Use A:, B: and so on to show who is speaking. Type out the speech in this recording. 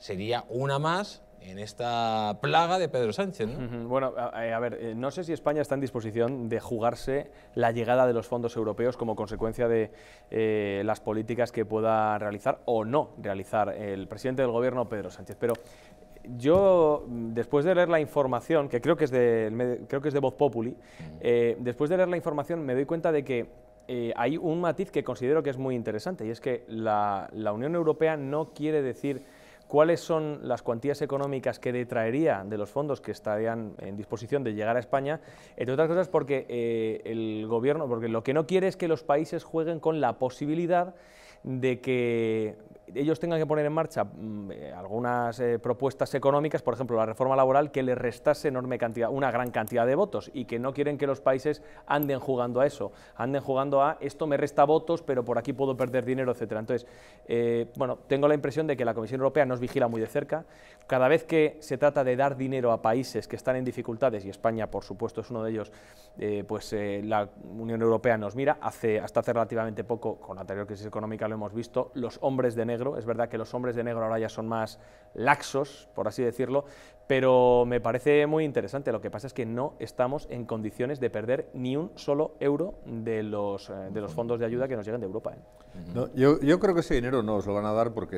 A: Sería una más en esta plaga de Pedro Sánchez. ¿no? Bueno, a, eh, ver, eh, no sé si España está en disposición de jugarse la llegada de los fondos europeos como consecuencia de eh, las políticas que pueda realizar o no realizar el presidente del gobierno, Pedro Sánchez. Pero yo, después de leer la información, que creo que es de, creo que es de Voz Populi, después de leer la información me doy cuenta de que eh, hay un matiz que considero que es muy interesante y es que la, Unión Europea no quiere decir cuáles son las cuantías económicas que detraería de los fondos que estarían en disposición de llegar a España, entre otras cosas porque eh, el gobierno, porque lo que no quiere es que los países jueguen con la posibilidad de que ellos tengan que poner en marcha mm, eh, algunas eh, propuestas económicas, por ejemplo, la reforma laboral, que les restase enorme cantidad, una gran cantidad de votos y que no quieren que los países anden jugando a eso, anden jugando a esto me resta votos, pero por aquí puedo perder dinero, etcétera. Entonces, eh, bueno, tengo la impresión de que la Comisión Europea nos vigila muy de cerca. Cada vez que se trata de dar dinero a países que están en dificultades, y España, por supuesto, es uno de ellos, pues la Unión Europea nos mira. Hace, hasta hace relativamente poco, con la anterior crisis económica hemos visto, los hombres de negro. Es verdad que los hombres de negro ahora ya son más laxos, por así decirlo, pero me parece muy interesante. Lo que pasa es que no estamos en condiciones de perder ni un solo euro de los, eh, de los fondos de ayuda que nos llegan de Europa. ¿eh? yo, yo creo que ese dinero no os lo van a dar porque...